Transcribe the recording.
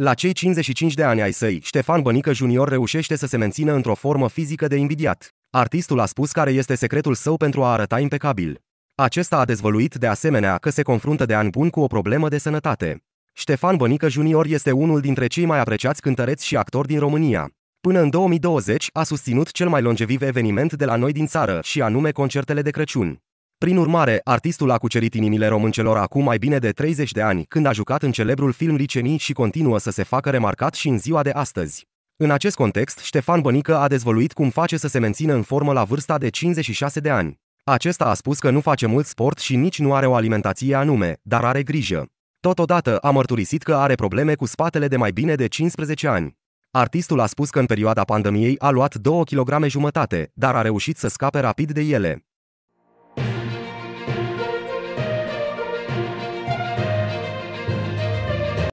La cei 55 de ani ai săi, Ștefan Bănică Junior reușește să se mențină într-o formă fizică de invidiat. Artistul a spus care este secretul său pentru a arăta impecabil. Acesta a dezvăluit de asemenea că se confruntă de ani bun cu o problemă de sănătate. Ștefan Bănică Junior este unul dintre cei mai apreciați cântăreți și actori din România. Până în 2020 a susținut cel mai longeviv eveniment de la noi din țară, și anume concertele de Crăciun. Prin urmare, artistul a cucerit inimile româncelor acum mai bine de 30 de ani, când a jucat în celebrul film Licenii și continuă să se facă remarcat și în ziua de astăzi. În acest context, Ștefan Bănică a dezvăluit cum face să se mențină în formă la vârsta de 56 de ani. Acesta a spus că nu face mult sport și nici nu are o alimentație anume, dar are grijă. Totodată a mărturisit că are probleme cu spatele de mai bine de 15 ani. Artistul a spus că în perioada pandemiei a luat 2 kg jumătate, dar a reușit să scape rapid de ele.